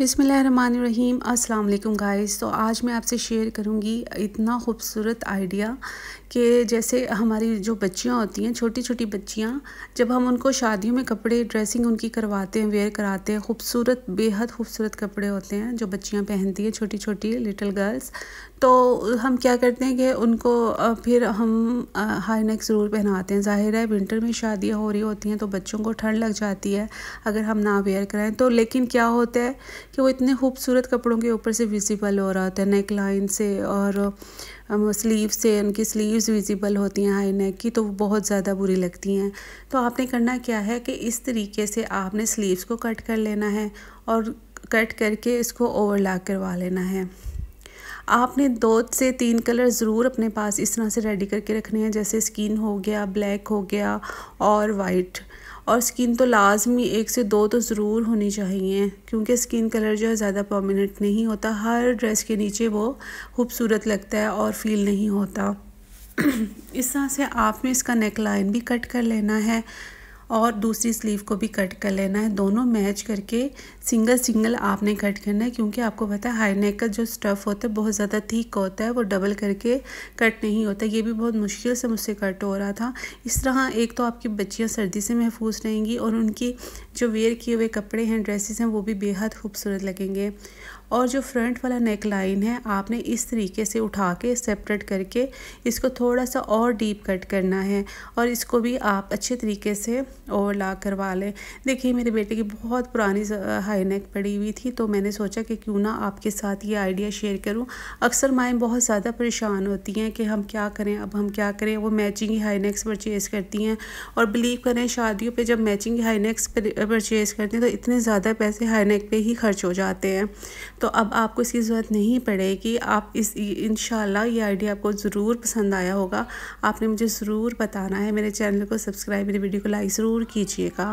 बिसमीम अस्सलाम वालेकुम गाइस तो आज मैं आपसे शेयर करूंगी इतना खूबसूरत आइडिया कि जैसे हमारी जो बच्चियां होती हैं छोटी छोटी बच्चियां जब हम उनको शादियों में कपड़े ड्रेसिंग उनकी करवाते हैं वेयर कराते हैं खूबसूरत बेहद खूबसूरत कपड़े होते हैं जो बच्चियां पहनती हैं छोटी छोटी लिटिल गर्ल्स तो हम क्या करते हैं कि उनको फिर हम हाई नेक ज़रूर पहनाते हैं ज़ाहिर है विंटर में शादियाँ हो रही होती हैं तो बच्चों को ठंड लग जाती है अगर हम ना वेयर कराएँ तो लेकिन क्या होता है कि वो इतने खूबसूरत कपड़ों के ऊपर से विजिबल हो रहा था नेक लाइन से और स्लीव um, से उनकी स्लीव्स विजिबल होती हैं हाई नेक की तो वो बहुत ज़्यादा बुरी लगती हैं तो आपने करना क्या है कि इस तरीके से आपने स्लीव्स को कट कर लेना है और कट करके इसको ओवरलैप करवा लेना है आपने दो से तीन कलर ज़रूर अपने पास इस तरह से रेडी करके रखने हैं जैसे स्किन हो गया ब्लैक हो गया और वाइट और स्किन तो लाजमी एक से दो तो ज़रूर होनी चाहिए क्योंकि स्किन कलर जो है ज़्यादा परमानेंट नहीं होता हर ड्रेस के नीचे वो खूबसूरत लगता है और फील नहीं होता इस तरह से आपने इसका नेक लाइन भी कट कर लेना है और दूसरी स्लीव को भी कट कर लेना है दोनों मैच करके सिंगल सिंगल आपने कट करना है क्योंकि आपको पता है हाई नेक का जो स्टफ़ होता है बहुत ज़्यादा थीक होता है वो डबल करके कट नहीं होता ये भी बहुत मुश्किल से मुझसे कट हो रहा था इस तरह एक तो आपकी बच्चियाँ सर्दी से महफूज रहेंगी और उनकी जो वेयर किए हुए कपड़े हैं ड्रेसेस हैं वो भी बेहद खूबसूरत लगेंगे और जो फ्रंट वाला नेक लाइन है आपने इस तरीके से उठा के सेपरेट करके इसको थोड़ा सा और डीप कट करना है और इसको भी आप अच्छे तरीके से और ला करवा लें देखिए मेरे बेटे की बहुत पुरानी हाई नेक पड़ी हुई थी तो मैंने सोचा कि क्यों ना आपके साथ ये आइडिया शेयर करूं अक्सर माएँ बहुत ज़्यादा परेशान होती हैं कि हम क्या करें अब हम क्या करें वो मैचिंग हाई नेक्स परचेज़ करती हैं और बिलीव करें शादियों पर जब मैचिंग हाई नेक्स परचेज़ करते हैं तो इतने ज़्यादा पैसे हाई नेक पर ही खर्च हो जाते हैं तो अब आपको इसकी ज़रूरत नहीं पड़ेगी आप इस इन ये आइडिया आपको ज़रूर पसंद आया होगा आपने मुझे ज़रूर बताना है मेरे चैनल को सब्सक्राइब मेरी वीडियो को लाइक ज़रूर ज़रूर कीजिएगा